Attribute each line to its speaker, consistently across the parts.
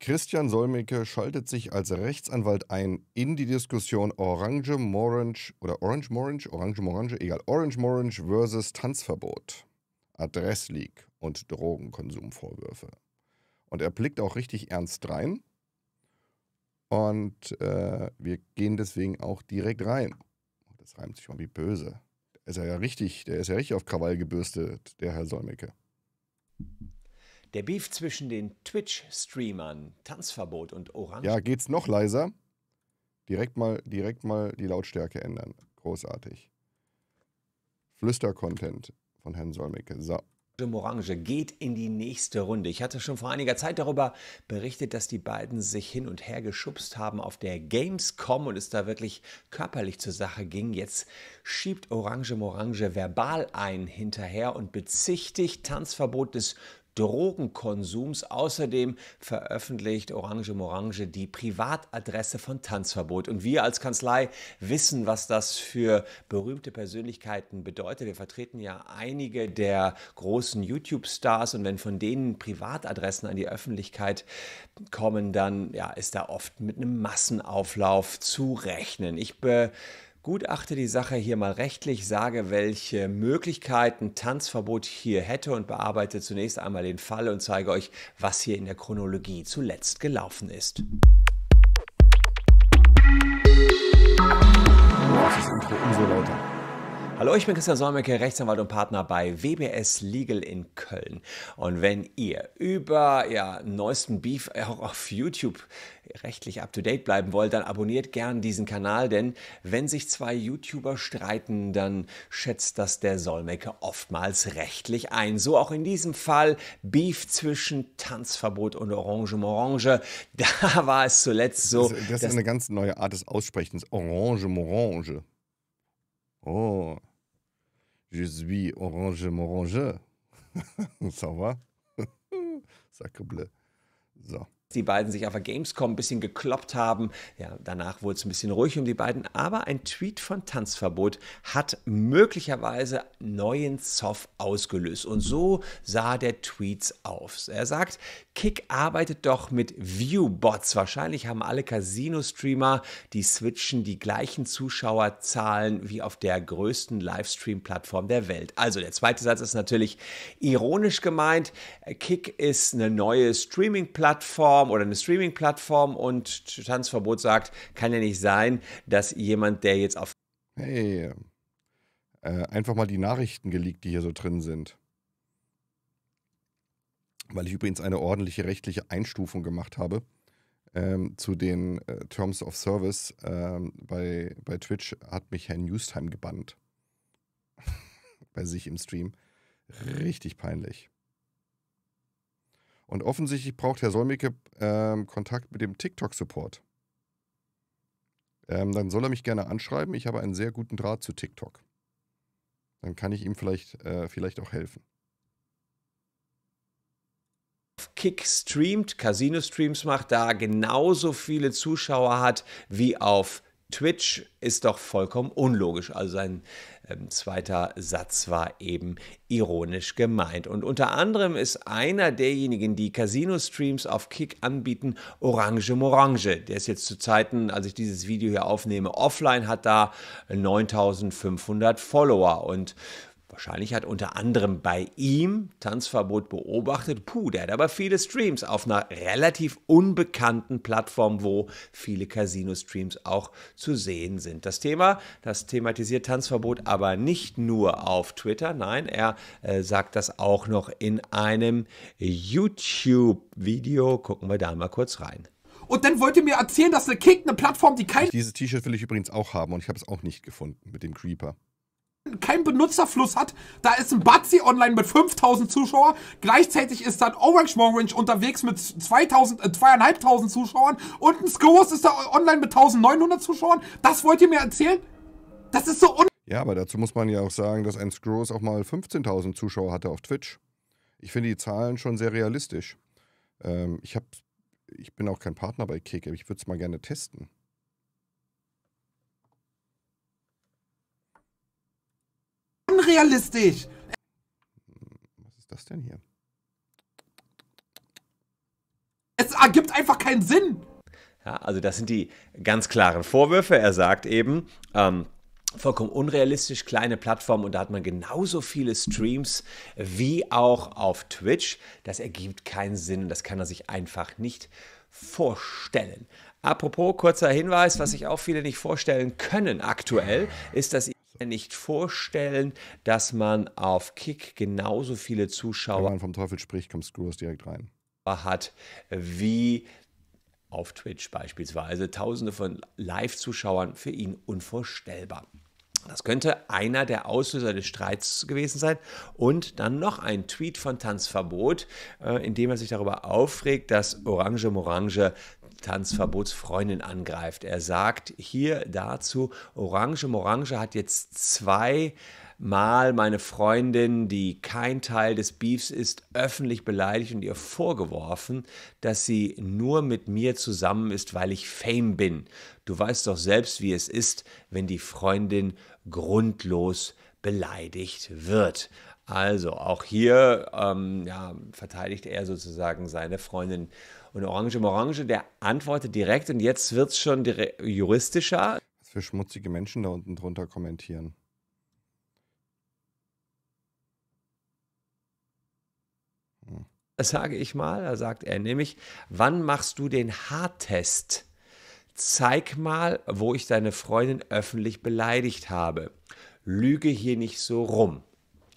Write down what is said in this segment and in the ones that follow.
Speaker 1: Christian Solmecke schaltet sich als Rechtsanwalt ein in die Diskussion Orange Morange oder Orange Morange, Orange Morange, egal, Orange Morange versus Tanzverbot, Adressleak und Drogenkonsumvorwürfe. Und er blickt auch richtig ernst rein. Und äh, wir gehen deswegen auch direkt rein. Das reimt sich mal wie böse. Der ist ja richtig, der ist ja richtig auf Krawall gebürstet, der Herr Solmecke.
Speaker 2: Der Beef zwischen den Twitch-Streamern, Tanzverbot und Orange. Ja,
Speaker 1: geht's noch leiser? Direkt mal, direkt mal die Lautstärke ändern. Großartig. Flüster-Content
Speaker 2: von Herrn Solmecke. So. Orange geht in die nächste Runde. Ich hatte schon vor einiger Zeit darüber berichtet, dass die beiden sich hin und her geschubst haben auf der Gamescom und es da wirklich körperlich zur Sache ging. Jetzt schiebt Orange Morange verbal ein hinterher und bezichtigt Tanzverbot des Drogenkonsums. Außerdem veröffentlicht Orange Morange die Privatadresse von Tanzverbot. Und wir als Kanzlei wissen, was das für berühmte Persönlichkeiten bedeutet. Wir vertreten ja einige der großen YouTube-Stars und wenn von denen Privatadressen an die Öffentlichkeit kommen, dann ja, ist da oft mit einem Massenauflauf zu rechnen. Ich be gutachte die Sache hier mal rechtlich, sage, welche Möglichkeiten Tanzverbot hier hätte und bearbeite zunächst einmal den Fall und zeige euch, was hier in der Chronologie zuletzt gelaufen ist. Das ist Intro umso lauter. Hallo, ich bin Christian Solmecke, Rechtsanwalt und Partner bei WBS Legal in Köln. Und wenn ihr über ja, neuesten Beef auch auf YouTube rechtlich up to date bleiben wollt, dann abonniert gern diesen Kanal, denn wenn sich zwei YouTuber streiten, dann schätzt das der Solmecke oftmals rechtlich ein. So auch in diesem Fall Beef zwischen Tanzverbot und Orange Morange. Da war es zuletzt so. Das, das ist eine ganz neue Art des Aussprechens.
Speaker 1: Orange Morange. Oh. Je suis orange on Ça va?
Speaker 2: Ça bleu. Ça. die beiden sich auf der Gamescom ein bisschen gekloppt haben. Ja, danach wurde es ein bisschen ruhig um die beiden, aber ein Tweet von Tanzverbot hat möglicherweise neuen Zoff ausgelöst. Und so sah der Tweet auf. Er sagt, Kick arbeitet doch mit Viewbots. Wahrscheinlich haben alle Casino-Streamer, die switchen, die gleichen Zuschauerzahlen wie auf der größten Livestream-Plattform der Welt. Also der zweite Satz ist natürlich ironisch gemeint. Kick ist eine neue Streaming-Plattform Plattform oder eine Streaming-Plattform und Tanzverbot sagt, kann ja nicht sein, dass jemand, der jetzt auf.
Speaker 1: Hey, äh, einfach mal die Nachrichten geleakt, die hier so drin sind. Weil ich übrigens eine ordentliche rechtliche Einstufung gemacht habe. Ähm, zu den äh, Terms of Service ähm, bei, bei Twitch hat mich Herr Newstime gebannt. bei sich im Stream. Richtig peinlich. Und offensichtlich braucht Herr Solmecke ähm, Kontakt mit dem TikTok-Support. Ähm, dann soll er mich gerne anschreiben. Ich habe einen sehr guten Draht zu TikTok. Dann kann ich ihm vielleicht,
Speaker 2: äh, vielleicht auch helfen. Kick streamt, Casino-Streams macht, da genauso viele Zuschauer hat wie auf Twitch ist doch vollkommen unlogisch. Also sein ähm, zweiter Satz war eben ironisch gemeint. Und unter anderem ist einer derjenigen, die Casino-Streams auf Kick anbieten, Orange Morange. Der ist jetzt zu Zeiten, als ich dieses Video hier aufnehme, offline, hat da 9500 Follower. Und Wahrscheinlich hat unter anderem bei ihm Tanzverbot beobachtet, puh, der hat aber viele Streams auf einer relativ unbekannten Plattform, wo viele Casino-Streams auch zu sehen sind. Das Thema, das thematisiert Tanzverbot aber nicht nur auf Twitter, nein, er äh, sagt das auch noch in einem YouTube-Video. Gucken wir da mal kurz rein.
Speaker 3: Und dann wollt ihr mir erzählen, dass eine Kick eine Plattform, die kein...
Speaker 2: Dieses T-Shirt will
Speaker 1: ich übrigens auch haben und ich habe es auch nicht gefunden mit dem Creeper
Speaker 3: keinen Benutzerfluss hat. Da ist ein Batzi online mit 5000 Zuschauer. Gleichzeitig ist dann Orange Morange unterwegs mit 2000, äh, zweieinhalbtausend Zuschauern. Und ein Skos ist da online mit 1900 Zuschauern. Das wollt ihr mir erzählen? Das ist so un...
Speaker 1: Ja, aber dazu muss man ja auch sagen, dass ein Skros auch mal 15.000 Zuschauer hatte auf Twitch. Ich finde die Zahlen schon sehr realistisch. Ähm, ich, hab, ich bin auch kein Partner bei Kick, aber ich würde es mal gerne testen. realistisch. Was
Speaker 2: ist das denn hier?
Speaker 3: Es ergibt einfach keinen Sinn.
Speaker 2: Ja, also das sind die ganz klaren Vorwürfe. Er sagt eben, ähm, vollkommen unrealistisch kleine Plattform und da hat man genauso viele Streams wie auch auf Twitch. Das ergibt keinen Sinn und das kann er sich einfach nicht vorstellen. Apropos kurzer Hinweis, was sich auch viele nicht vorstellen können aktuell, ist, dass nicht vorstellen, dass man auf Kick genauso viele Zuschauer. Wenn man vom Teufel spricht, kommt Screwers direkt rein. Hat wie auf Twitch beispielsweise Tausende von Live-Zuschauern für ihn unvorstellbar. Das könnte einer der Auslöser des Streits gewesen sein. Und dann noch ein Tweet von Tanzverbot, äh, in dem er sich darüber aufregt, dass Orange Morange Tanzverbotsfreundin angreift. Er sagt hier dazu, Orange Morange hat jetzt zwei Mal meine Freundin, die kein Teil des Beefs ist, öffentlich beleidigt und ihr vorgeworfen, dass sie nur mit mir zusammen ist, weil ich Fame bin. Du weißt doch selbst, wie es ist, wenn die Freundin grundlos beleidigt wird. Also auch hier ähm, ja, verteidigt er sozusagen seine Freundin und Orange im Orange, der antwortet direkt und jetzt wird es schon juristischer. Was für
Speaker 1: schmutzige Menschen da unten drunter kommentieren.
Speaker 2: Hm. Das sage ich mal, da sagt er nämlich, wann machst du den Haartest? Zeig mal, wo ich deine Freundin öffentlich beleidigt habe. Lüge hier nicht so rum.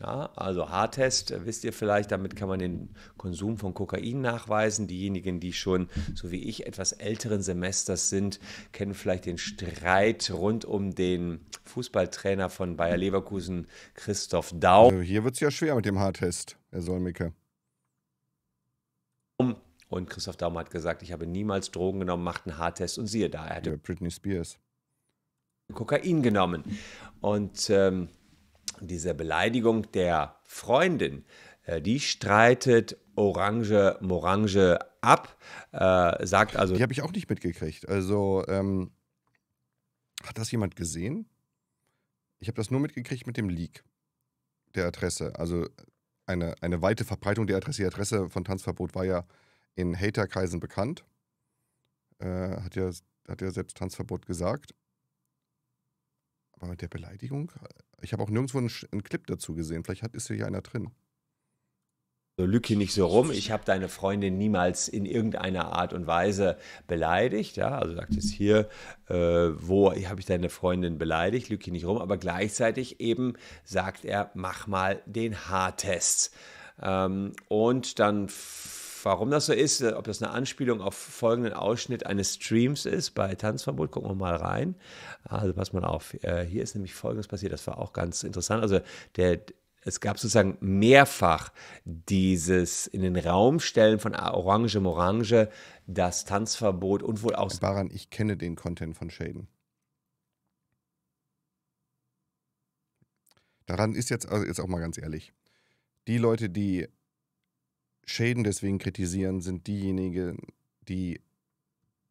Speaker 2: Ja, also Haartest, äh, wisst ihr vielleicht, damit kann man den Konsum von Kokain nachweisen. Diejenigen, die schon, so wie ich, etwas älteren Semesters sind, kennen vielleicht den Streit rund um den Fußballtrainer von Bayer Leverkusen, Christoph Daum. Also hier
Speaker 1: wird es ja schwer mit dem Haartest, Herr Solmicke.
Speaker 2: Und Christoph Daum hat gesagt, ich habe niemals Drogen genommen, macht einen Haartest und siehe da, er hatte Britney Spears. Kokain genommen. Und ähm, diese Beleidigung der Freundin, äh, die streitet Orange Morange ab, äh, sagt also. Die habe ich auch nicht mitgekriegt. Also, ähm,
Speaker 1: hat das jemand gesehen? Ich habe das nur mitgekriegt mit dem Leak der Adresse. Also eine, eine weite Verbreitung der Adresse. Die Adresse von Tanzverbot war ja in Haterkreisen bekannt. Äh, hat, ja, hat ja selbst Tanzverbot gesagt mit der Beleidigung? Ich habe auch nirgendwo einen, einen, Clip dazu gesehen. Vielleicht hat, ist hier einer drin.
Speaker 2: So also lüge nicht so rum. Ich habe deine Freundin niemals in irgendeiner Art und Weise beleidigt. Ja, also sagt es hier, äh, wo habe ich deine Freundin beleidigt? Lüge nicht rum. Aber gleichzeitig eben sagt er, mach mal den Haartest. Ähm, und dann warum das so ist, ob das eine Anspielung auf folgenden Ausschnitt eines Streams ist bei Tanzverbot, gucken wir mal rein. Also pass mal auf, äh, hier ist nämlich Folgendes passiert, das war auch ganz interessant. Also der, es gab sozusagen mehrfach dieses in den Raum stellen von Orange Morange, das Tanzverbot und wohl auch. Baran, ich kenne den Content von Shaden.
Speaker 1: Daran ist jetzt, also jetzt auch mal ganz ehrlich, die Leute, die Schäden deswegen kritisieren, sind diejenigen, die,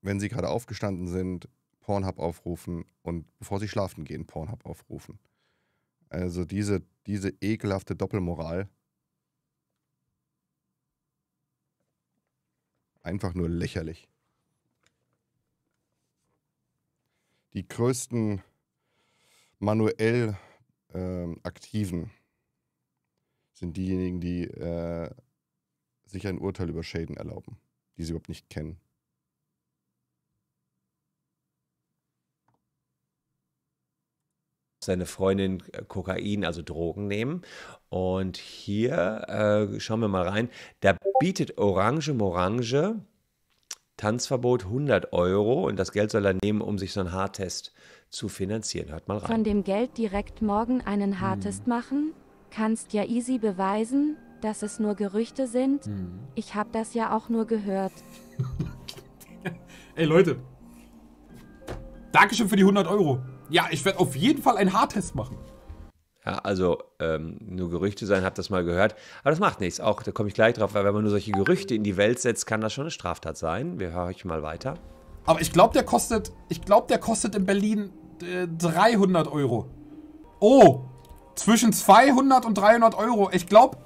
Speaker 1: wenn sie gerade aufgestanden sind, Pornhub aufrufen und bevor sie schlafen gehen, Pornhub aufrufen. Also diese, diese ekelhafte Doppelmoral. Einfach nur lächerlich. Die größten manuell ähm, Aktiven sind diejenigen, die äh, sich ein Urteil über Schäden erlauben, die sie
Speaker 2: überhaupt nicht kennen. seine Freundin äh, Kokain, also Drogen nehmen. Und hier äh, schauen wir mal rein. Da bietet Orange Morange Tanzverbot 100 Euro und das Geld soll er nehmen, um sich so einen Haartest zu finanzieren. Hört mal rein. Von dem Geld direkt morgen einen Haartest hm. machen? Kannst ja easy beweisen, dass es nur Gerüchte sind. Mhm. Ich habe das ja auch nur gehört.
Speaker 3: Ey, Leute. Dankeschön für die 100 Euro. Ja, ich werde auf jeden Fall einen Haartest machen.
Speaker 2: Ja, also ähm, nur Gerüchte sein, habt das mal gehört. Aber das macht nichts. Auch da komme ich gleich drauf, weil wenn man nur solche Gerüchte in die Welt setzt, kann das schon eine Straftat sein. Wir hören euch mal weiter.
Speaker 3: Aber ich glaube, der kostet, ich glaube, der kostet in Berlin äh, 300 Euro. Oh, zwischen 200 und 300 Euro. Ich glaube,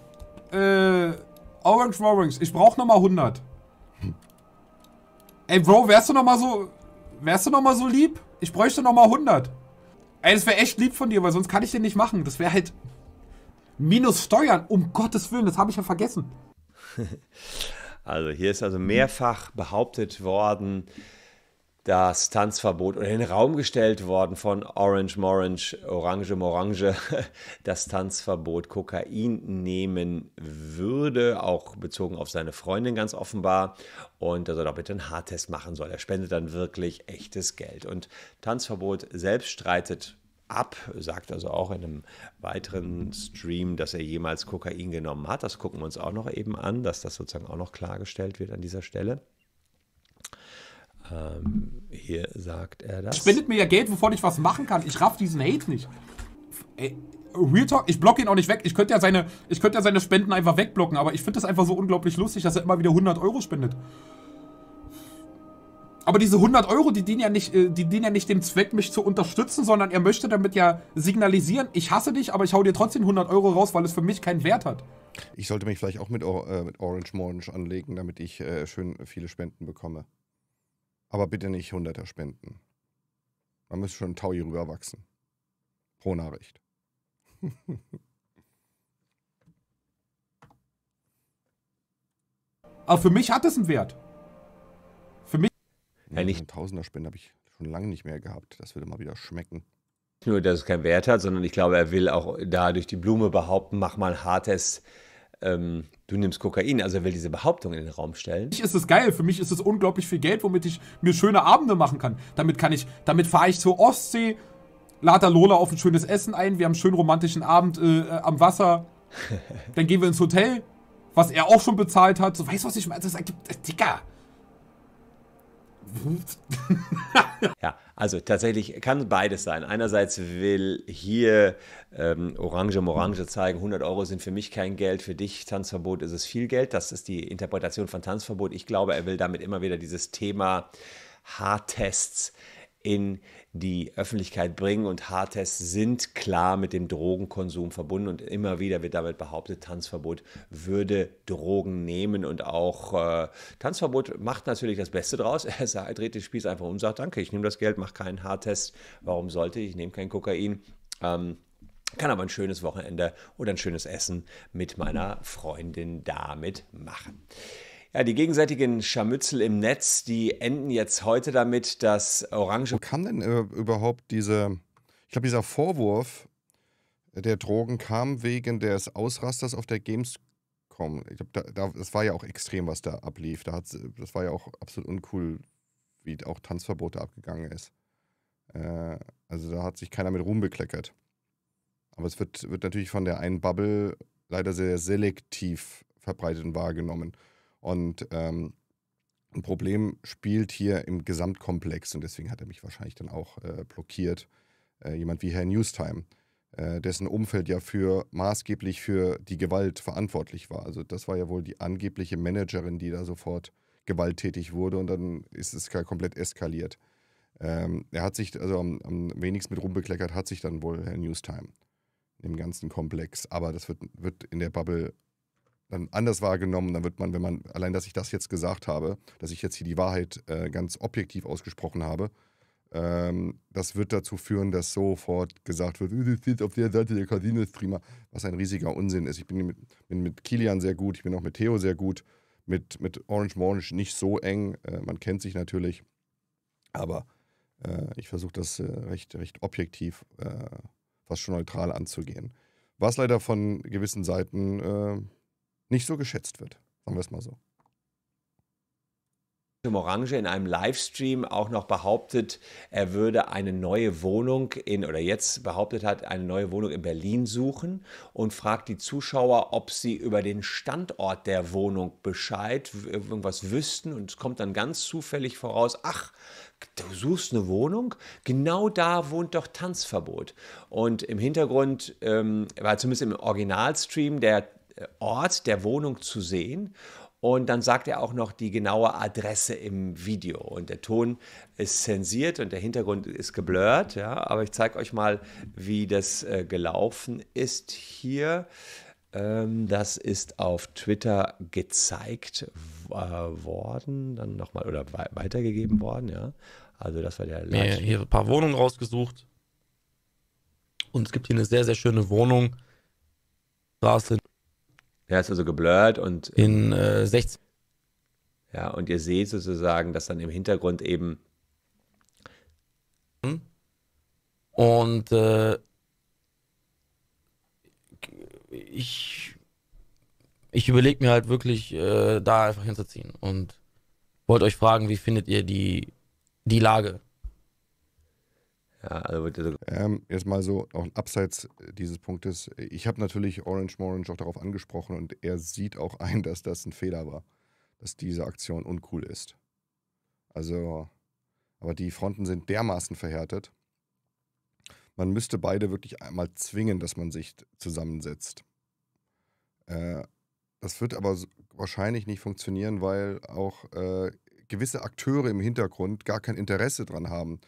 Speaker 3: äh, Orange Warrings, ich brauche nochmal 100. Ey, Bro, wärst du nochmal so... Wärst du nochmal so lieb? Ich bräuchte nochmal 100. Ey, das wäre echt lieb von dir, weil sonst kann ich den nicht machen. Das wäre halt... Minus Steuern, um Gottes Willen, das habe ich ja vergessen.
Speaker 2: Also hier ist also mehrfach behauptet worden, das Tanzverbot oder in den Raum gestellt worden von Orange Morange, Orange Morange, das Tanzverbot Kokain nehmen würde, auch bezogen auf seine Freundin ganz offenbar. Und dass er soll bitte einen Haartest machen soll. Er spendet dann wirklich echtes Geld. Und Tanzverbot selbst streitet ab, sagt also auch in einem weiteren Stream, dass er jemals Kokain genommen hat. Das gucken wir uns auch noch eben an, dass das sozusagen auch noch klargestellt wird an dieser Stelle. Ähm, hier sagt er das. Spendet mir ja Geld, wovon ich
Speaker 3: was machen kann. Ich raff diesen Hate nicht. Ey, Real Talk, ich block ihn auch nicht weg. Ich könnte ja seine, ich könnte ja seine Spenden einfach wegblocken, aber ich finde das einfach so unglaublich lustig, dass er immer wieder 100 Euro spendet. Aber diese 100 Euro, die dienen ja nicht, äh, die dienen ja nicht dem Zweck, mich zu unterstützen, sondern er möchte damit ja signalisieren, ich hasse dich, aber ich hau dir trotzdem 100 Euro raus, weil es für mich
Speaker 1: keinen Wert hat. Ich sollte mich vielleicht auch mit, äh, Orange Mornage anlegen, damit ich äh, schön viele Spenden bekomme. Aber bitte nicht Hunderter spenden. Man müsste schon ein Taui rüberwachsen. Pro Nachricht. Aber für mich hat es einen Wert. Für mich.
Speaker 2: Ja, nicht. Tausender Tausenderspender habe ich schon lange nicht mehr gehabt. Das würde mal wieder schmecken. nur, dass es keinen Wert hat, sondern ich glaube, er will auch dadurch die Blume behaupten, mach mal ein hartes ähm, du nimmst Kokain, also er will diese Behauptung in den Raum stellen. Für mich ist es geil, für
Speaker 3: mich ist es unglaublich viel Geld, womit ich mir schöne Abende machen kann. Damit kann ich, damit fahre ich zur Ostsee, lade Lola auf ein schönes Essen ein, wir haben einen schönen romantischen Abend äh, am Wasser. Dann gehen wir ins Hotel, was er auch schon bezahlt hat. So, weißt du, was ich meine? Das ist, äh, Dicker.
Speaker 2: ja, also tatsächlich kann beides sein. Einerseits will hier ähm, Orange Morange zeigen, 100 Euro sind für mich kein Geld, für dich Tanzverbot ist es viel Geld. Das ist die Interpretation von Tanzverbot. Ich glaube, er will damit immer wieder dieses Thema Haartests in die Öffentlichkeit bringen. Und Haartests sind klar mit dem Drogenkonsum verbunden. Und immer wieder wird damit behauptet, Tanzverbot würde Drogen nehmen. Und auch äh, Tanzverbot macht natürlich das Beste draus. Er sagt, dreht den Spieß einfach um, sagt, danke, ich nehme das Geld, mache keinen Haartest. Warum sollte ich? Ich nehme kein Kokain. Ähm, kann aber ein schönes Wochenende oder ein schönes Essen mit meiner Freundin damit machen. Ja, die gegenseitigen Scharmützel im Netz, die enden jetzt heute damit, dass Orange. Wo kam denn äh, überhaupt
Speaker 1: diese, ich glaube, dieser Vorwurf äh, der Drogen kam wegen des Ausrasters auf der Gamescom. Ich glaube, da, da, das war ja auch extrem, was da ablief. Da äh, das war ja auch absolut uncool, wie auch Tanzverbote abgegangen ist. Äh, also da hat sich keiner mit Ruhm bekleckert. Aber es wird, wird natürlich von der einen Bubble leider sehr selektiv verbreitet und wahrgenommen. Und ähm, ein Problem spielt hier im Gesamtkomplex und deswegen hat er mich wahrscheinlich dann auch äh, blockiert. Äh, jemand wie Herr Newstime, äh, dessen Umfeld ja für maßgeblich für die Gewalt verantwortlich war. Also das war ja wohl die angebliche Managerin, die da sofort gewalttätig wurde und dann ist es komplett eskaliert. Ähm, er hat sich also am, am, wenigsten mit rumbekleckert, hat sich dann wohl Herr Newstime im ganzen Komplex. Aber das wird, wird in der Bubble dann anders wahrgenommen. Dann wird man, wenn man, allein, dass ich das jetzt gesagt habe, dass ich jetzt hier die Wahrheit äh, ganz objektiv ausgesprochen habe, ähm, das wird dazu führen, dass sofort gesagt wird, du sitzt auf der Seite der Casino-Streamer, was ein riesiger Unsinn ist. Ich bin mit, bin mit, Kilian sehr gut, ich bin auch mit Theo sehr gut, mit, mit Orange Mornish nicht so eng. Äh, man kennt sich natürlich, aber äh, ich versuche das äh, recht, recht objektiv, äh, fast schon neutral anzugehen. Was leider von gewissen Seiten äh, nicht so geschätzt wird. Sagen wir es mal so.
Speaker 2: Orange in einem Livestream auch noch behauptet, er würde eine neue Wohnung in, oder jetzt behauptet hat, eine neue Wohnung in Berlin suchen und fragt die Zuschauer, ob sie über den Standort der Wohnung Bescheid, irgendwas wüssten und kommt dann ganz zufällig voraus, ach, du suchst eine Wohnung, genau da wohnt doch Tanzverbot. Und im Hintergrund, ähm, war zumindest im Originalstream, der Ort der Wohnung zu sehen. Und dann sagt er auch noch die genaue Adresse im Video. Und der Ton ist zensiert und der Hintergrund ist geblurrt. Ja? Aber ich zeige euch mal, wie das äh, gelaufen ist hier. Ähm, das ist auf Twitter gezeigt äh, worden, dann nochmal oder we weitergegeben worden. Ja? Also, das war der. ja, hier ein paar Wohnungen rausgesucht.
Speaker 3: Und es gibt hier eine sehr, sehr schöne Wohnung. Straße
Speaker 2: ja, ist also geblurrt und. Ähm, In äh, 16. Ja, und ihr seht sozusagen, dass dann im Hintergrund eben. Und äh, ich,
Speaker 3: ich überlege mir halt wirklich, äh, da einfach hinzuziehen und
Speaker 1: wollte euch fragen, wie findet ihr die, die Lage? Ja, also ähm, jetzt mal so, auch abseits äh, dieses Punktes, ich habe natürlich Orange Morange auch darauf angesprochen und er sieht auch ein, dass das ein Fehler war, dass diese Aktion uncool ist. Also, aber die Fronten sind dermaßen verhärtet. Man müsste beide wirklich einmal zwingen, dass man sich zusammensetzt. Äh, das wird aber wahrscheinlich nicht funktionieren, weil auch äh, gewisse Akteure im Hintergrund gar kein Interesse daran haben,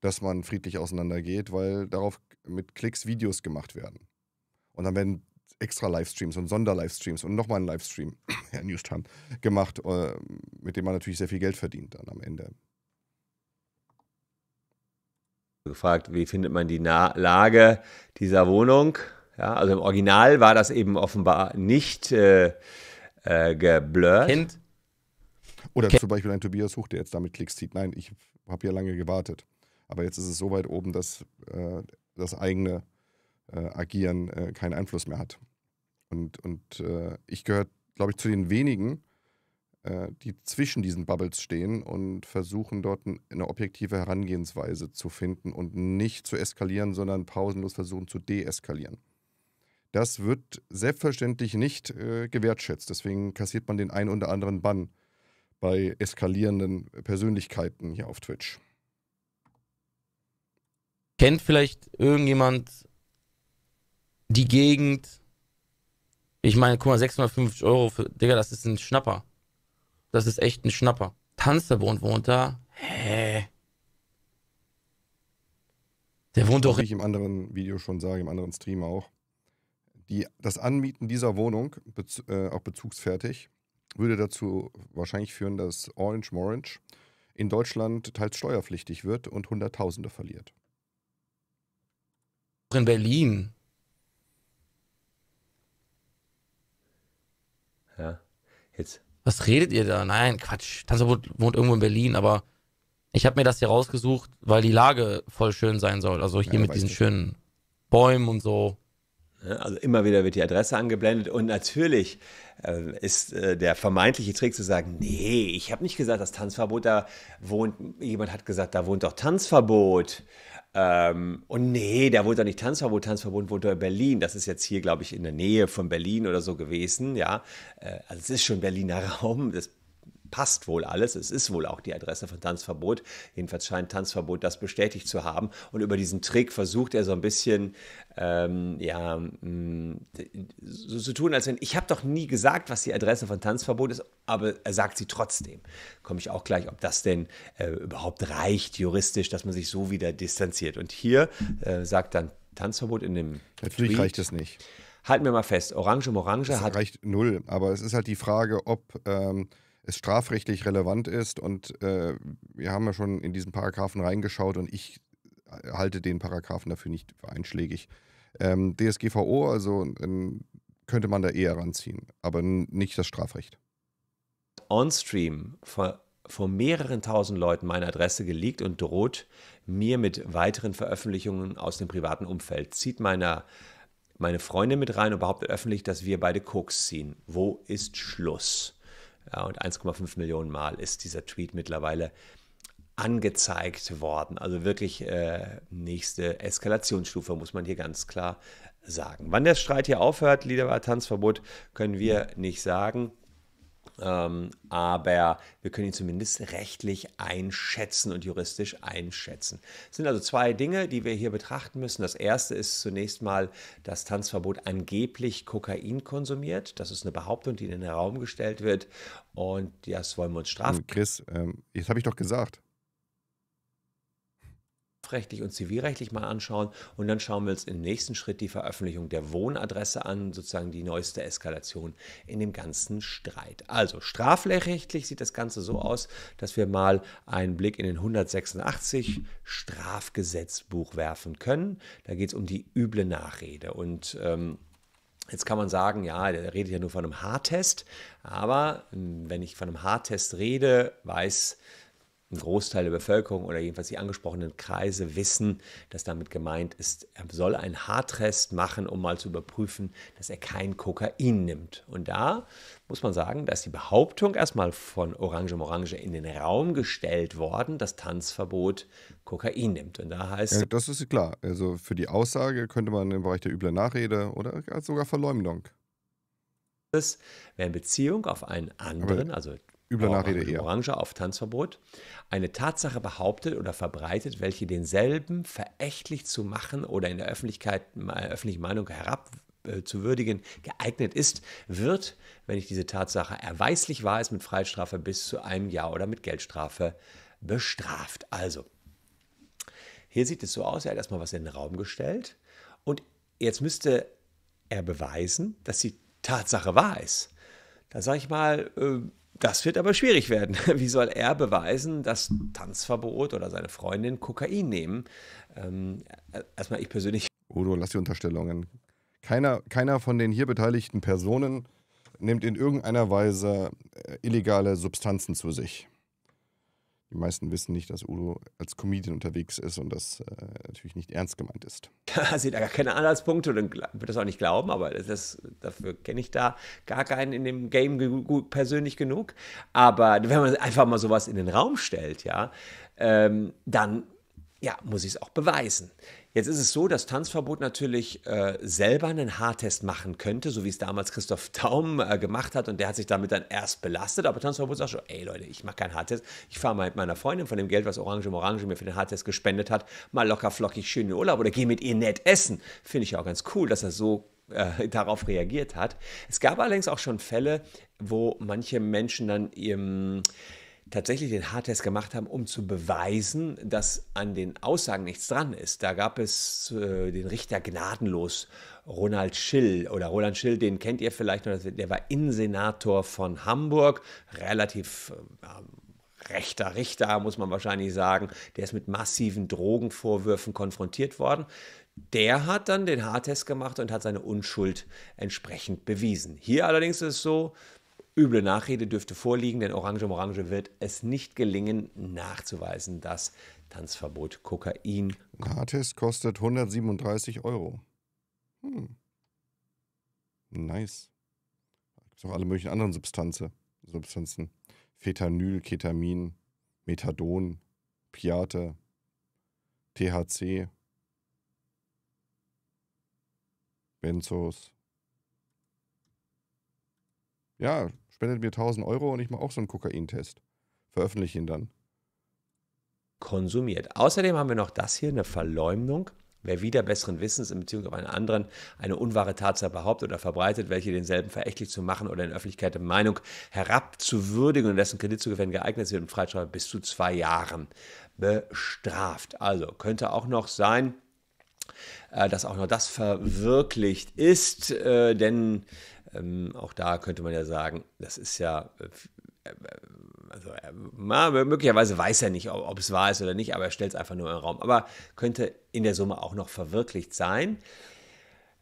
Speaker 1: dass man friedlich auseinandergeht, weil darauf mit Klicks Videos gemacht werden. Und dann werden extra Livestreams und Sonderlivestreams und nochmal ein Livestream, Herr Newstime, gemacht, äh, mit dem man natürlich sehr viel
Speaker 2: Geld verdient dann am Ende. Gefragt, wie findet man die Na Lage dieser Wohnung? Ja, also im Original war das eben offenbar nicht äh, äh, geblurrt. Kind. Oder Ken zum Beispiel
Speaker 1: ein Tobias Huch, der jetzt damit Klicks zieht. Nein, ich habe ja lange gewartet. Aber jetzt ist es so weit oben, dass äh, das eigene äh, Agieren äh, keinen Einfluss mehr hat. Und, und äh, ich gehöre, glaube ich, zu den wenigen, äh, die zwischen diesen Bubbles stehen und versuchen dort eine objektive Herangehensweise zu finden und nicht zu eskalieren, sondern pausenlos versuchen zu deeskalieren. Das wird selbstverständlich nicht äh, gewertschätzt. Deswegen kassiert man den einen oder anderen Bann bei eskalierenden Persönlichkeiten hier auf Twitch. Kennt vielleicht irgendjemand die Gegend?
Speaker 3: Ich meine, guck mal, 650 Euro für, Digga, das ist ein Schnapper. Das ist echt ein Schnapper. Tanzverbund wohnt da. Hä?
Speaker 1: Der wohnt doch. Wie ich im anderen Video schon sage, im anderen Stream auch. Die, das Anmieten dieser Wohnung, bez, äh, auch bezugsfertig, würde dazu wahrscheinlich führen, dass Orange Morange in Deutschland teils steuerpflichtig wird und Hunderttausende verliert
Speaker 3: in Berlin. Ja, jetzt. Was redet ihr da? Nein, Quatsch. Tanzverbot wohnt irgendwo in Berlin, aber ich habe mir das hier rausgesucht, weil die Lage voll schön sein soll. Also hier ja, mit diesen schönen Bäumen und so.
Speaker 2: Ne? Also immer wieder wird die Adresse angeblendet und natürlich ähm, ist äh, der vermeintliche Trick zu sagen, nee, ich habe nicht gesagt, dass Tanzverbot da wohnt, jemand hat gesagt, da wohnt doch Tanzverbot. Ähm, und nee, da wohnt doch nicht Tanzverbot, Tanzverbot wohnt doch in Berlin. Das ist jetzt hier, glaube ich, in der Nähe von Berlin oder so gewesen, ja. Äh, also es ist schon Berliner Raum, das passt wohl alles. Es ist wohl auch die Adresse von Tanzverbot. Jedenfalls scheint Tanzverbot das bestätigt zu haben. Und über diesen Trick versucht er so ein bisschen, ähm, ja, mm, so zu tun, als wenn ich habe doch nie gesagt, was die Adresse von Tanzverbot ist, aber er sagt sie trotzdem. Komme ich auch gleich, ob das denn äh, überhaupt reicht juristisch, dass man sich so wieder distanziert. Und hier äh, sagt dann Tanzverbot in dem. Natürlich Tweet, reicht es nicht halten wir mal fest, Orange um Orange das
Speaker 1: hat. reicht null, aber es ist halt die Frage, ob ähm, es strafrechtlich relevant ist. Und äh, wir haben ja schon in diesen Paragraphen reingeschaut und ich äh, halte den Paragraphen dafür nicht für einschlägig. Ähm, DSGVO, also ähm, könnte man da eher ranziehen, aber nicht das Strafrecht.
Speaker 2: Onstream vor, vor mehreren tausend Leuten meine Adresse geleakt und droht mir mit weiteren Veröffentlichungen aus dem privaten Umfeld. Zieht meiner meine Freundin mit rein und behauptet öffentlich, dass wir beide Koks ziehen. Wo ist Schluss? Ja, und 1,5 Millionen Mal ist dieser Tweet mittlerweile angezeigt worden. Also wirklich äh, nächste Eskalationsstufe, muss man hier ganz klar sagen. Wann der Streit hier aufhört, liederwahl Tanzverbot, können wir nicht sagen. Ähm, aber wir können ihn zumindest rechtlich einschätzen und juristisch einschätzen. Es sind also zwei Dinge, die wir hier betrachten müssen. Das erste ist zunächst mal, dass Tanzverbot angeblich Kokain konsumiert. Das ist eine Behauptung, die in den Raum gestellt wird. Und das wollen wir uns strafen. Chris, ähm, jetzt habe ich doch gesagt strafrechtlich und zivilrechtlich mal anschauen und dann schauen wir uns im nächsten Schritt die Veröffentlichung der Wohnadresse an, sozusagen die neueste Eskalation in dem ganzen Streit. Also strafrechtlich sieht das Ganze so aus, dass wir mal einen Blick in den 186 Strafgesetzbuch werfen können. Da geht es um die üble Nachrede und ähm, Jetzt kann man sagen, ja, der redet ja nur von einem Haartest, aber wenn ich von einem Haartest rede, weiß ein Großteil der Bevölkerung oder jedenfalls die angesprochenen Kreise wissen, dass damit gemeint ist, er soll einen Haartest machen, um mal zu überprüfen, dass er kein Kokain nimmt. Und da muss man sagen, dass die Behauptung erstmal von Orange Morange in den Raum gestellt worden, dass Tanzverbot Kokain nimmt. Und da heißt. Ja, das ist klar.
Speaker 1: Also für die Aussage könnte man im Bereich der üblen Nachrede oder sogar Verleumdung.
Speaker 2: Wer in Beziehung auf einen anderen, Aber also übler Nachrede eher. Orange auf Tanzverbot, eine Tatsache behauptet oder verbreitet, welche denselben verächtlich zu machen oder in der Öffentlichkeit, äh, öffentlichen Meinung herab äh, zu würdigen geeignet ist, wird, wenn ich diese Tatsache erweislich wahr ist, mit Freistrafe bis zu einem Jahr oder mit Geldstrafe bestraft. Also, hier sieht es so aus, er hat erstmal was in den Raum gestellt und jetzt müsste er beweisen, dass die Tatsache wahr ist. Da sage ich mal, äh, das wird aber schwierig werden. Wie soll er beweisen, dass Tanzverbot oder seine Freundin Kokain nehmen? Ähm, erstmal ich persönlich. Udo, lass die Unterstellungen.
Speaker 1: Keiner, keiner von den hier beteiligten Personen nimmt in irgendeiner Weise äh, illegale Substanzen zu sich. Die meisten wissen nicht, dass Udo als Comedian unterwegs ist und das äh, natürlich nicht ernst
Speaker 2: gemeint ist. Da sind ja gar keine Anhaltspunkte und würde das auch nicht glauben, aber das, dafür kenne ich da gar keinen in dem Game persönlich genug. Aber wenn man einfach mal sowas in den Raum stellt, ja, ähm, dann ja, muss ich es auch beweisen. Jetzt ist es so, dass Tanzverbot natürlich äh, selber einen Haartest machen könnte, so wie es damals Christoph Taum äh, gemacht hat und der hat sich damit dann erst belastet. Aber Tanzverbot sagt schon, ey Leute, ich mache keinen Haartest. Ich fahre mal mit meiner Freundin von dem Geld, was Orange im Orange mir für den Haartest gespendet hat, mal locker flockig schön in den Urlaub oder gehe mit ihr nett essen. Finde ich auch ganz cool, dass er so äh, darauf reagiert hat. Es gab allerdings auch schon Fälle, wo manche Menschen dann im... Ähm, tatsächlich den Haartest gemacht haben, um zu beweisen, dass an den Aussagen nichts dran ist. Da gab es äh, den Richter gnadenlos Ronald Schill oder Roland Schill, den kennt ihr vielleicht, noch, der war Innensenator von Hamburg, relativ äh, ähm, rechter Richter, muss man wahrscheinlich sagen. Der ist mit massiven Drogenvorwürfen konfrontiert worden. Der hat dann den Haartest gemacht und hat seine Unschuld entsprechend bewiesen. Hier allerdings ist es so, Üble Nachrede dürfte vorliegen, denn Orange um Orange wird es nicht gelingen, nachzuweisen, dass Tanzverbot Kokain.
Speaker 1: Gratis kostet 137 Euro.
Speaker 3: Hm.
Speaker 2: Nice.
Speaker 1: Gibt auch alle möglichen anderen Substanze, Substanzen. Fetanyl, Ketamin, Methadon, Piate, THC, Benzos. Ja, spendet mir 1000 Euro und ich mache auch so einen Kokaintest. Veröffentliche
Speaker 2: ihn dann. Konsumiert. Außerdem haben wir noch das hier, eine Verleumdung. Wer wieder besseren Wissens in Beziehung auf einen anderen eine unwahre Tatsache behauptet oder verbreitet, welche denselben verächtlich zu machen oder in Öffentlichkeit der Meinung herabzuwürdigen und dessen Kredit zu gewähren geeignet wird und Freistrafe bis zu zwei Jahren bestraft. Also könnte auch noch sein, äh, dass auch noch das verwirklicht ist, äh, denn ähm, auch da könnte man ja sagen, das ist ja, äh, also äh, möglicherweise weiß er nicht, ob, ob es wahr ist oder nicht, aber er stellt es einfach nur in den Raum. Aber könnte in der Summe auch noch verwirklicht sein.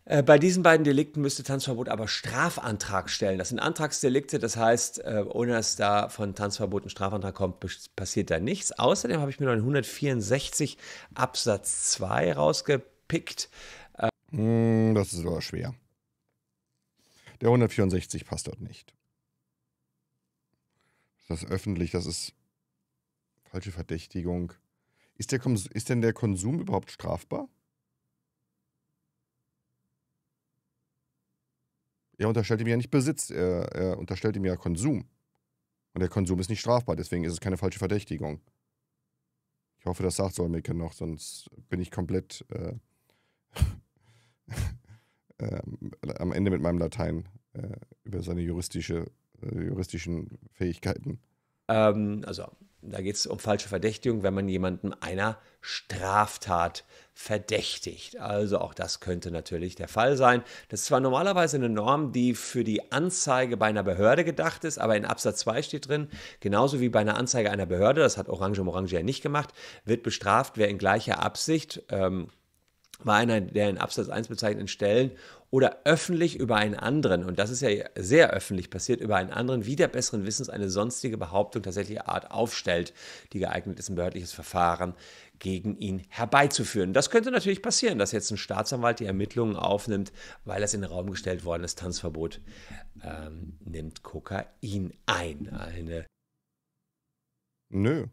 Speaker 2: Äh, bei diesen beiden Delikten müsste Tanzverbot aber Strafantrag stellen. Das sind Antragsdelikte, das heißt, äh, ohne dass da von Tanzverbot ein Strafantrag kommt, passiert da nichts. Außerdem habe ich mir noch 164 Absatz 2 rausgepickt. Hm, das ist aber schwer. Der
Speaker 1: 164 passt dort nicht. Das ist öffentlich, das ist falsche Verdächtigung. Ist, der ist denn der Konsum überhaupt strafbar? Er unterstellt ihm ja nicht Besitz, er, er unterstellt ihm ja Konsum. Und der Konsum ist nicht strafbar, deswegen ist es keine falsche Verdächtigung. Ich hoffe, das sagt Solmecke noch, sonst bin ich komplett äh, ähm, am Ende mit meinem Latein äh, über seine juristische, äh, juristischen Fähigkeiten.
Speaker 2: Ähm, also da geht es um falsche Verdächtigung, wenn man jemanden einer Straftat verdächtigt. Also auch das könnte natürlich der Fall sein. Das ist zwar normalerweise eine Norm, die für die Anzeige bei einer Behörde gedacht ist, aber in Absatz 2 steht drin, genauso wie bei einer Anzeige einer Behörde, das hat Orange Morange ja nicht gemacht, wird bestraft, wer in gleicher Absicht ähm, war einer der in Absatz 1 bezeichneten Stellen oder öffentlich über einen anderen, und das ist ja sehr öffentlich passiert, über einen anderen wieder besseren Wissens eine sonstige Behauptung tatsächlicher Art aufstellt, die geeignet ist, ein behördliches Verfahren gegen ihn herbeizuführen. Das könnte natürlich passieren, dass jetzt ein Staatsanwalt die Ermittlungen aufnimmt, weil das in den Raum gestellt worden ist, Tanzverbot ähm, nimmt Kokain ein. Eine Nö.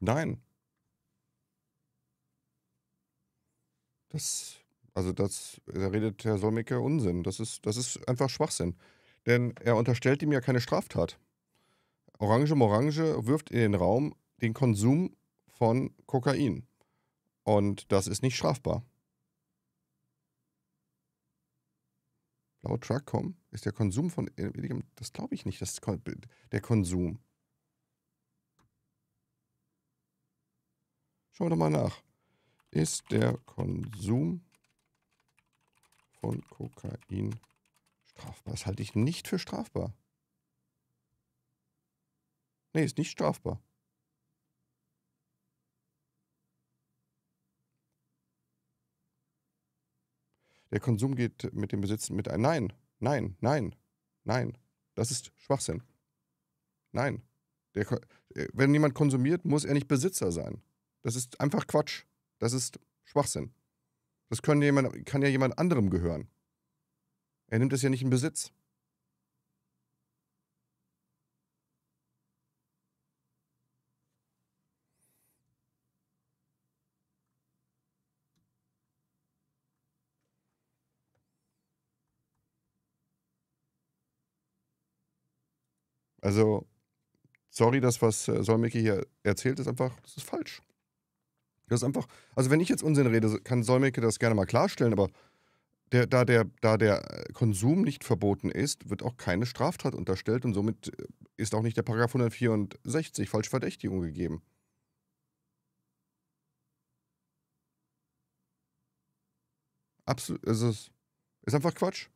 Speaker 2: Nein.
Speaker 1: Das, also das, da redet Herr Solmecke Unsinn. Das ist, das ist einfach Schwachsinn. Denn er unterstellt ihm ja keine Straftat. Orange Morange wirft in den Raum den Konsum von Kokain. Und das ist nicht strafbar. Laut Truckcom ist der Konsum von Das glaube ich nicht, das der Konsum. Schauen wir doch mal nach ist der Konsum von Kokain strafbar? Das halte ich nicht für strafbar. Nee, ist nicht strafbar. Der Konsum geht mit dem Besitzen mit ein. Nein, nein, nein, nein. Das ist Schwachsinn. Nein. Der, äh, wenn jemand konsumiert, muss er nicht Besitzer sein. Das ist einfach Quatsch. Das ist Schwachsinn. Das kann, jemand, kann ja jemand anderem gehören. Er nimmt es ja nicht in Besitz. Also, sorry, das, was äh, hier erzählt, ist einfach, das ist falsch. Das ist einfach, also wenn ich jetzt Unsinn rede, kann Solmecke das gerne mal klarstellen, aber der, da, der, da der Konsum nicht verboten ist, wird auch keine Straftat unterstellt und somit ist auch nicht der Paragraph 164 Falschverdächtigung gegeben. Absolut, es ist, ist einfach Quatsch.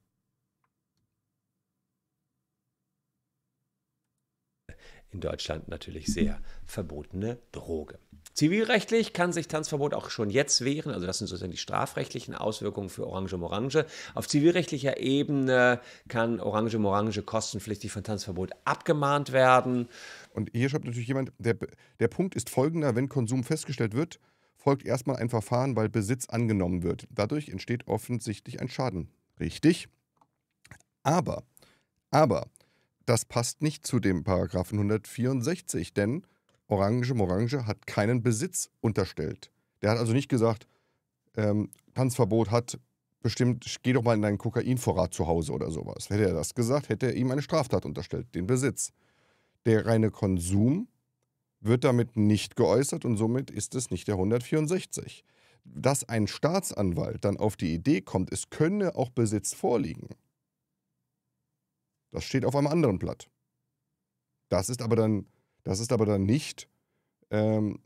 Speaker 2: in Deutschland natürlich sehr verbotene Droge. Zivilrechtlich kann sich Tanzverbot auch schon jetzt wehren, also das sind sozusagen die strafrechtlichen Auswirkungen für Orange Morange. Auf zivilrechtlicher Ebene kann Orange Morange kostenpflichtig von Tanzverbot abgemahnt werden.
Speaker 1: Und hier schreibt natürlich jemand, der, der Punkt ist folgender, wenn Konsum festgestellt wird, folgt erstmal ein Verfahren, weil Besitz angenommen wird. Dadurch entsteht offensichtlich ein Schaden. Richtig. Aber, aber, das passt nicht zu dem Paragraphen 164, denn Orange Morange hat keinen Besitz unterstellt. Der hat also nicht gesagt, ähm, Tanzverbot hat bestimmt, geh doch mal in deinen Kokainvorrat zu Hause oder sowas. Hätte er das gesagt, hätte er ihm eine Straftat unterstellt, den Besitz. Der reine Konsum wird damit nicht geäußert und somit ist es nicht der 164. Dass ein Staatsanwalt dann auf die Idee kommt, es könne auch Besitz vorliegen, das steht auf einem anderen Blatt. Das ist aber dann, das ist aber dann nicht ähm,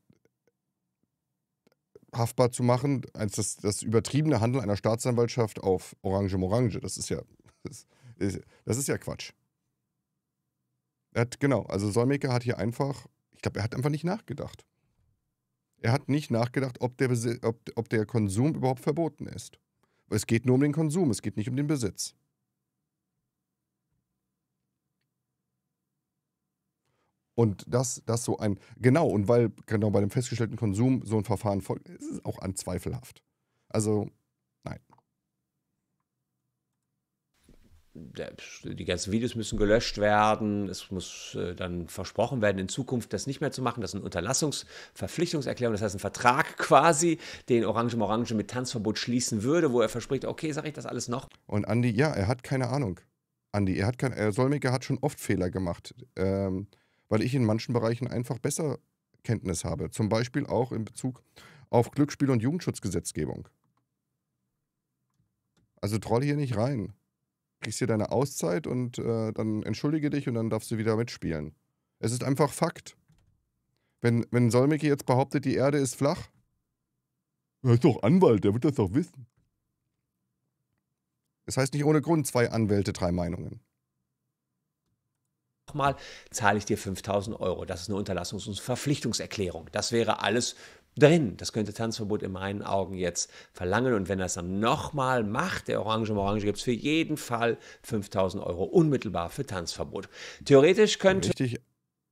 Speaker 1: haftbar zu machen als das, das übertriebene Handeln einer Staatsanwaltschaft auf Orange Morange. Das ist ja, das ist, das ist ja Quatsch. Hat, genau, also Solmecke hat hier einfach, ich glaube, er hat einfach nicht nachgedacht. Er hat nicht nachgedacht, ob der, ob, ob der Konsum überhaupt verboten ist. Es geht nur um den Konsum, es geht nicht um den Besitz. Und das, das so ein, genau, und weil genau bei dem festgestellten Konsum so ein Verfahren folgt, ist es auch anzweifelhaft. Also, nein.
Speaker 2: Die ganzen Videos müssen gelöscht werden. Es muss äh, dann versprochen werden, in Zukunft das nicht mehr zu machen. Das ist eine Unterlassungsverpflichtungserklärung, das heißt ein Vertrag quasi, den Orange Orange mit Tanzverbot schließen würde, wo er verspricht, okay, sage ich das alles noch.
Speaker 1: Und Andy, ja, er hat keine Ahnung. Andy, er hat kein, er, Solmecke hat schon oft Fehler gemacht. Ähm, weil ich in manchen Bereichen einfach besser Kenntnis habe. Zum Beispiel auch in Bezug auf Glücksspiel- und Jugendschutzgesetzgebung. Also troll hier nicht rein. Kriegst hier deine Auszeit und äh, dann entschuldige dich und dann darfst du wieder mitspielen. Es ist einfach Fakt. Wenn, wenn Solmecke jetzt behauptet, die Erde ist flach, er ist doch Anwalt, der wird das doch wissen. Es das heißt nicht ohne Grund zwei Anwälte, drei Meinungen
Speaker 2: nochmal, zahle ich dir 5000 Euro. Das ist eine Unterlassungs- und Verpflichtungserklärung. Das wäre alles drin. Das könnte Tanzverbot in meinen Augen jetzt verlangen. Und wenn er es dann nochmal macht, der Orange im Orange gibt es für jeden Fall 5000 Euro unmittelbar für Tanzverbot. Theoretisch könnte. Richtig,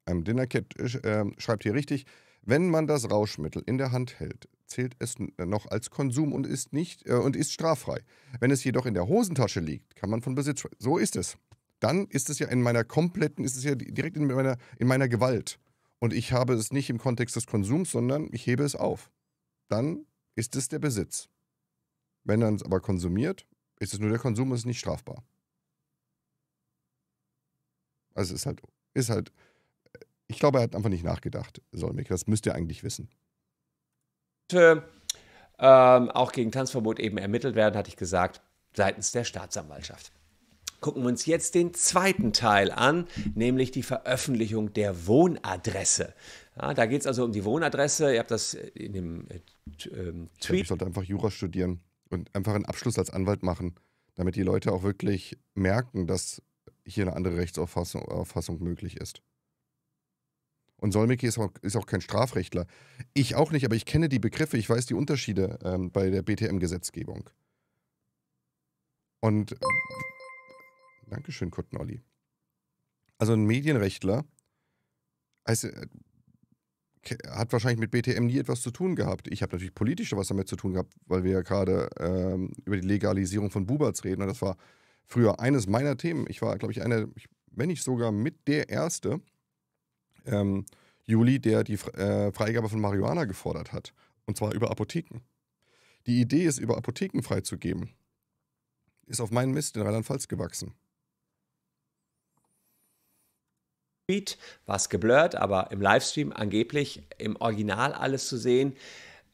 Speaker 2: am
Speaker 1: Dinnerkit äh, schreibt hier richtig, wenn man das Rauschmittel in der Hand hält, zählt es äh, noch als Konsum und ist nicht äh, und ist straffrei. Wenn es jedoch in der Hosentasche liegt, kann man von Besitz. So ist es dann ist es ja in meiner kompletten, ist es ja direkt in meiner, in meiner Gewalt. Und ich habe es nicht im Kontext des Konsums, sondern ich hebe es auf. Dann ist es der Besitz. Wenn man es aber konsumiert, ist es nur der Konsum und ist nicht strafbar. Also es ist halt, ist halt, ich glaube, er hat einfach nicht nachgedacht, Solmik. Das müsst ihr eigentlich wissen.
Speaker 2: Ähm, auch gegen Tanzverbot eben ermittelt werden, hatte ich gesagt, seitens der Staatsanwaltschaft gucken wir uns jetzt den zweiten Teil an, nämlich die Veröffentlichung der Wohnadresse. Ja, da geht es also um die Wohnadresse. Ihr habt das äh, in dem äh, Tweet. Ähm, ich, glaub, ich sollte
Speaker 1: einfach Jura studieren und einfach einen Abschluss als Anwalt machen, damit die Leute auch wirklich merken, dass hier eine andere Rechtsauffassung möglich ist. Und Solmecki ist auch, ist auch kein Strafrechtler. Ich auch nicht, aber ich kenne die Begriffe, ich weiß die Unterschiede ähm, bei der BTM-Gesetzgebung. Und Dankeschön, Kutten Olli. Also ein Medienrechtler also, hat wahrscheinlich mit BTM nie etwas zu tun gehabt. Ich habe natürlich politisch was damit zu tun gehabt, weil wir ja gerade ähm, über die Legalisierung von Bubats reden. Und das war früher eines meiner Themen. Ich war, glaube ich, einer, wenn nicht sogar mit der Erste, ähm, Juli, der die äh, Freigabe von Marihuana gefordert hat. Und zwar über Apotheken. Die Idee, ist, über Apotheken freizugeben, ist auf meinen Mist in Rheinland-Pfalz
Speaker 2: gewachsen. Beat, was geblurrt, aber im Livestream angeblich im Original alles zu sehen.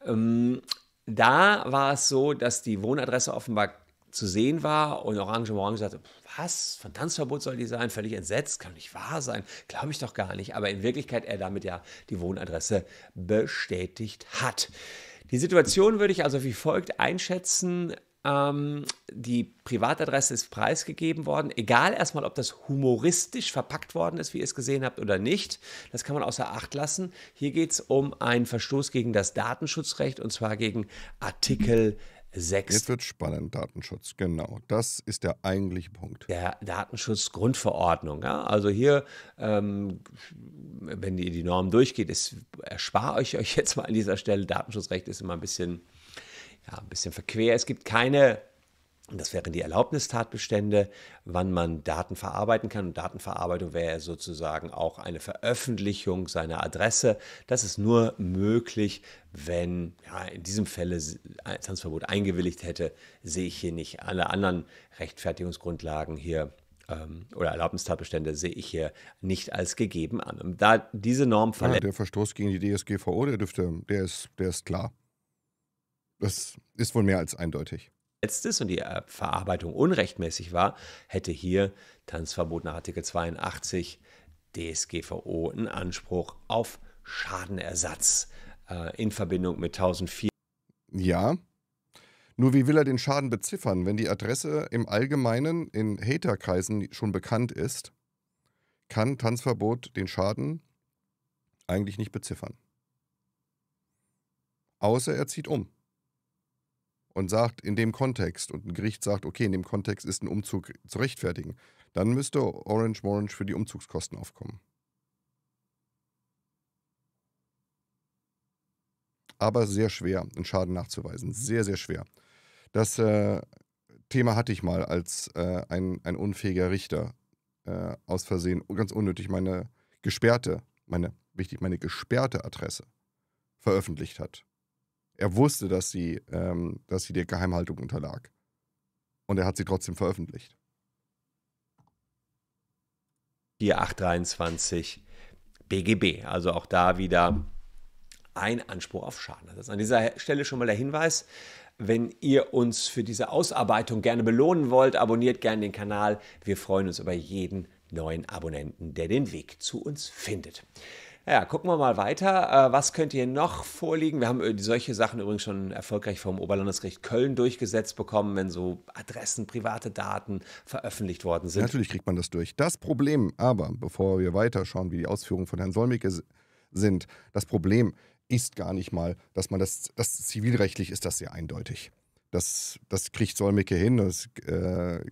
Speaker 2: Ähm, da war es so, dass die Wohnadresse offenbar zu sehen war und Orange Morgen sagte, was, von Tanzverbot soll die sein? Völlig entsetzt, kann nicht wahr sein, glaube ich doch gar nicht. Aber in Wirklichkeit er damit ja die Wohnadresse bestätigt hat. Die Situation würde ich also wie folgt einschätzen. Ähm, die Privatadresse ist preisgegeben worden. Egal erstmal, ob das humoristisch verpackt worden ist, wie ihr es gesehen habt oder nicht. Das kann man außer Acht lassen. Hier geht es um einen Verstoß gegen das Datenschutzrecht und zwar gegen Artikel 6. Jetzt wird spannend, Datenschutz, genau. Das ist der eigentliche Punkt. Der Datenschutzgrundverordnung. Ja? Also hier, ähm, wenn ihr die Norm durchgeht, erspare ich euch jetzt mal an dieser Stelle. Datenschutzrecht ist immer ein bisschen ja, ein bisschen verquer. Es gibt keine das wären die Erlaubnistatbestände, wann man Daten verarbeiten kann. Und Datenverarbeitung wäre sozusagen auch eine Veröffentlichung seiner Adresse. Das ist nur möglich, wenn ja, in diesem Falle ein Tanzverbot eingewilligt hätte, sehe ich hier nicht alle anderen Rechtfertigungsgrundlagen hier ähm, oder Erlaubnistatbestände sehe ich hier nicht als gegeben an. Und da diese Norm verletzt. Ja, der
Speaker 1: Verstoß gegen die DSGVO, der dürfte, der ist, der ist klar. Das ist wohl mehr als eindeutig.
Speaker 2: Letztes und die Verarbeitung unrechtmäßig war, hätte hier Tanzverbot nach Artikel 82 DSGVO einen Anspruch auf Schadenersatz äh, in Verbindung mit 1004.
Speaker 1: Ja, nur wie will er den Schaden beziffern, wenn die Adresse im Allgemeinen in Haterkreisen schon bekannt ist, kann Tanzverbot den Schaden eigentlich nicht beziffern. Außer er zieht um und sagt in dem Kontext und ein Gericht sagt, okay, in dem Kontext ist ein Umzug zu rechtfertigen, dann müsste Orange Morange für die Umzugskosten aufkommen. Aber sehr schwer, einen Schaden nachzuweisen. Sehr, sehr schwer. Das äh, Thema hatte ich mal als äh, ein, ein unfähiger Richter äh, aus Versehen, oh, ganz unnötig, meine gesperrte, meine, wichtig, meine gesperrte Adresse veröffentlicht hat. Er wusste, dass sie, ähm, dass sie der Geheimhaltung unterlag. Und er hat sie trotzdem veröffentlicht.
Speaker 2: 4823 BGB. Also auch da wieder ein Anspruch auf Schaden. Das ist An dieser Stelle schon mal der Hinweis, wenn ihr uns für diese Ausarbeitung gerne belohnen wollt, abonniert gerne den Kanal. Wir freuen uns über jeden neuen Abonnenten, der den Weg zu uns findet. Ja, gucken wir mal weiter. Äh, was könnt ihr noch vorlegen? Wir haben äh, solche Sachen übrigens schon erfolgreich vom Oberlandesgericht Köln durchgesetzt bekommen, wenn so Adressen, private Daten veröffentlicht worden sind. Natürlich
Speaker 1: kriegt man das durch. Das Problem aber, bevor wir weiterschauen, wie die Ausführungen von Herrn Solmicke sind, das Problem ist gar nicht mal, dass man das, das zivilrechtlich ist das sehr eindeutig. Das, das kriegt Solmicke hin. Das äh,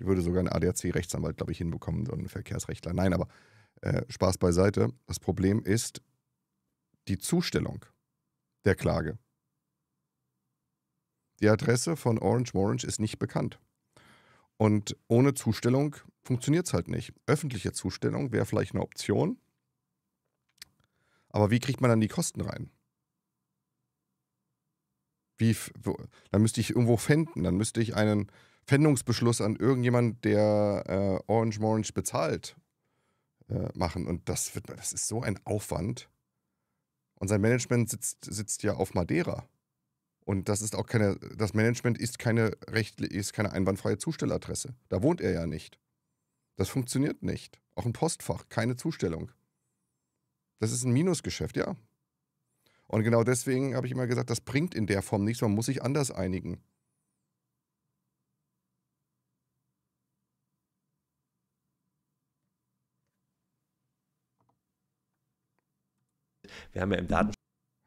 Speaker 1: würde sogar ein ADAC-Rechtsanwalt, glaube ich, hinbekommen, so ein Verkehrsrechtler. Nein, aber äh, Spaß beiseite. Das Problem ist, die Zustellung der Klage. Die Adresse von Orange Morange ist nicht bekannt. Und ohne Zustellung funktioniert es halt nicht. Öffentliche Zustellung wäre vielleicht eine Option. Aber wie kriegt man dann die Kosten rein? Wie, wo, dann müsste ich irgendwo fänden, dann müsste ich einen Fändungsbeschluss an irgendjemanden, der äh, Orange Morange bezahlt, äh, machen. Und das, wird, das ist so ein Aufwand. Und sein Management sitzt, sitzt ja auf Madeira. Und das ist auch keine, das Management ist keine rechtlich, ist keine einwandfreie Zustelladresse. Da wohnt er ja nicht. Das funktioniert nicht. Auch ein Postfach, keine Zustellung. Das ist ein Minusgeschäft, ja. Und genau deswegen habe ich immer gesagt, das bringt in der Form nichts, man muss sich anders einigen. Wir haben ja im mhm. Datenschutz.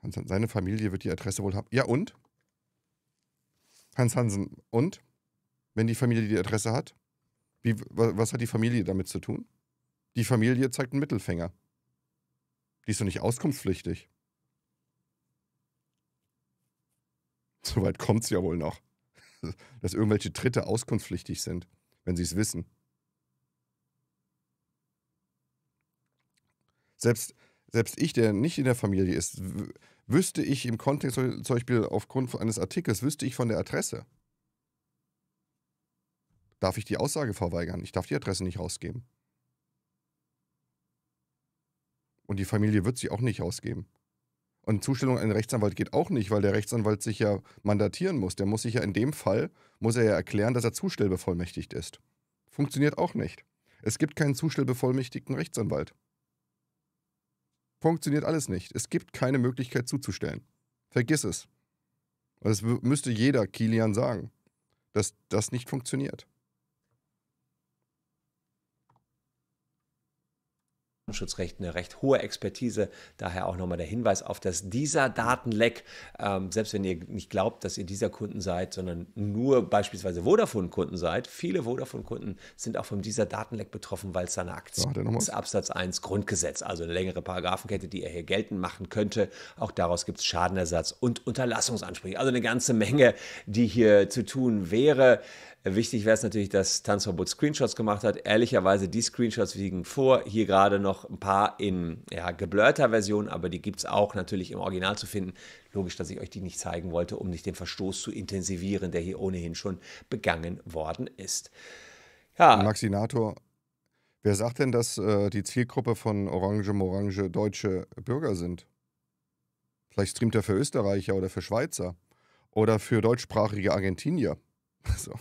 Speaker 1: Hans Hansen, seine Familie wird die Adresse wohl haben. Ja, und? Hans Hansen, und? Wenn die Familie die Adresse hat? Wie, was hat die Familie damit zu tun? Die Familie zeigt einen Mittelfinger. Die ist doch nicht auskunftspflichtig. Soweit kommt es ja wohl noch. Dass irgendwelche Dritte auskunftspflichtig sind, wenn sie es wissen. Selbst, selbst ich, der nicht in der Familie ist, wüsste ich im Kontext zum Beispiel aufgrund eines Artikels, wüsste ich von der Adresse. Darf ich die Aussage verweigern? Ich darf die Adresse nicht rausgeben. Und die Familie wird sie auch nicht rausgeben. Und Zustellung an den Rechtsanwalt geht auch nicht, weil der Rechtsanwalt sich ja mandatieren muss. Der muss sich ja in dem Fall, muss er ja erklären, dass er zustellbevollmächtigt ist. Funktioniert auch nicht. Es gibt keinen zustellbevollmächtigten Rechtsanwalt funktioniert alles nicht. Es gibt keine Möglichkeit zuzustellen. Vergiss es. Das müsste jeder Kilian sagen, dass das nicht funktioniert.
Speaker 2: Datenschutzrecht eine recht hohe Expertise. Daher auch nochmal der Hinweis auf das dieser Datenleck. Ähm, selbst wenn ihr nicht glaubt, dass ihr dieser Kunden seid, sondern nur beispielsweise Vodafone-Kunden seid, viele Vodafone-Kunden sind auch von dieser Datenleck betroffen, weil es da eine Aktion so, ist. Absatz 1 Grundgesetz, also eine längere Paragraphenkette, die er hier geltend machen könnte. Auch daraus gibt es Schadenersatz und Unterlassungsansprüche. Also eine ganze Menge, die hier zu tun wäre. Wichtig wäre es natürlich, dass Tanzverbot Screenshots gemacht hat. Ehrlicherweise, die Screenshots liegen vor. Hier gerade noch ein paar in ja, geblurrter Version, aber die gibt es auch natürlich im Original zu finden. Logisch, dass ich euch die nicht zeigen wollte, um nicht den Verstoß zu intensivieren, der hier ohnehin schon begangen worden ist. Ja. Maxinator,
Speaker 1: wer sagt denn, dass äh, die Zielgruppe von Orange Morange deutsche Bürger sind? Vielleicht streamt er für Österreicher oder für Schweizer oder für deutschsprachige Argentinier. So.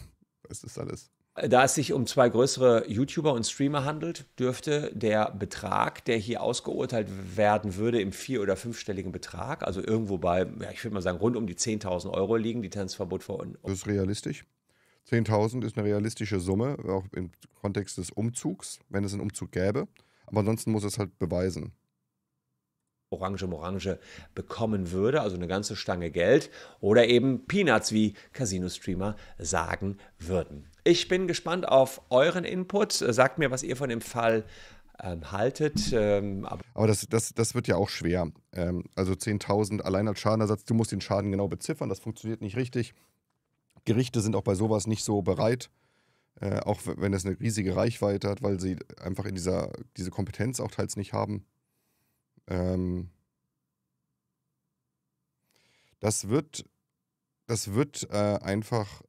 Speaker 1: Es ist alles.
Speaker 2: Da es sich um zwei größere YouTuber und Streamer handelt, dürfte der Betrag, der hier ausgeurteilt werden würde, im vier- oder fünfstelligen Betrag, also irgendwo bei, ja, ich würde mal sagen, rund um die 10.000 Euro liegen, die Tanzverbot vor. Um
Speaker 1: das ist realistisch. 10.000 ist eine realistische Summe, auch im Kontext des Umzugs, wenn es einen Umzug gäbe. Aber ansonsten muss es halt beweisen.
Speaker 2: Orange Morange bekommen würde, also eine ganze Stange Geld, oder eben Peanuts, wie Casino-Streamer sagen würden. Ich bin gespannt auf euren Input. Sagt mir, was ihr von dem Fall ähm, haltet. Ähm, aber,
Speaker 1: aber das, das, das wird ja auch schwer. Ähm, also 10.000 allein als Schadenersatz, du musst den Schaden genau beziffern, das funktioniert nicht richtig. Gerichte sind auch bei sowas nicht so bereit, äh, auch wenn es eine riesige Reichweite hat, weil sie einfach in dieser, diese Kompetenz auch teils nicht haben. Ähm, das wird, das wird äh, einfach,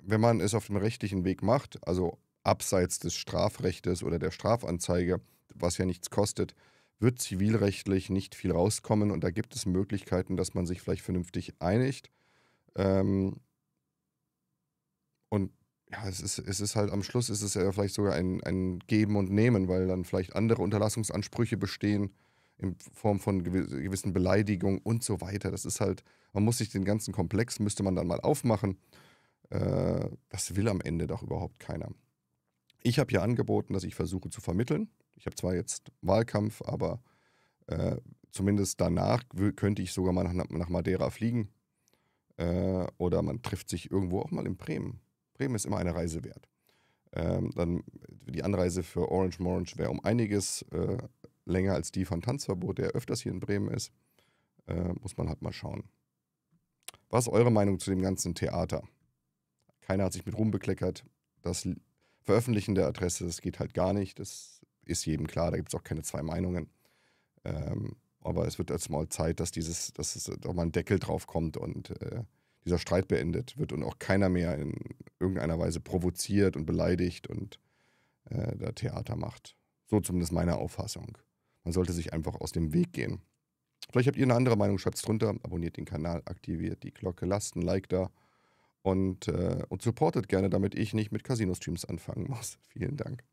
Speaker 1: wenn man es auf dem rechtlichen Weg macht, also abseits des Strafrechtes oder der Strafanzeige, was ja nichts kostet, wird zivilrechtlich nicht viel rauskommen und da gibt es Möglichkeiten, dass man sich vielleicht vernünftig einigt. Ähm, und ja, es ist, es ist halt am Schluss ist es ja vielleicht sogar ein, ein Geben und Nehmen, weil dann vielleicht andere Unterlassungsansprüche bestehen in Form von gewissen Beleidigungen und so weiter. Das ist halt, man muss sich den ganzen Komplex, müsste man dann mal aufmachen. Äh, das will am Ende doch überhaupt keiner. Ich habe hier angeboten, dass ich versuche zu vermitteln. Ich habe zwar jetzt Wahlkampf, aber äh, zumindest danach könnte ich sogar mal nach, nach Madeira fliegen. Äh, oder man trifft sich irgendwo auch mal in Bremen Bremen ist immer eine Reise wert. Ähm, dann die Anreise für Orange Morange wäre um einiges äh, länger als die von Tanzverbot, der öfters hier in Bremen ist. Äh, muss man halt mal schauen. Was ist eure Meinung zu dem ganzen Theater? Keiner hat sich mit Ruhm bekleckert. Das Veröffentlichen der Adresse, das geht halt gar nicht. Das ist jedem klar, da gibt es auch keine zwei Meinungen. Ähm, aber es wird jetzt mal Zeit, dass dieses, dass es doch mal ein Deckel drauf kommt und äh, dieser Streit beendet wird und auch keiner mehr in irgendeiner Weise provoziert und beleidigt und äh, da Theater macht. So zumindest meine Auffassung. Man sollte sich einfach aus dem Weg gehen. Vielleicht habt ihr eine andere Meinung, schreibt es drunter, abonniert den Kanal, aktiviert die Glocke, lasst ein Like da und, äh, und supportet gerne, damit ich nicht mit Casino-Streams anfangen muss. Vielen Dank.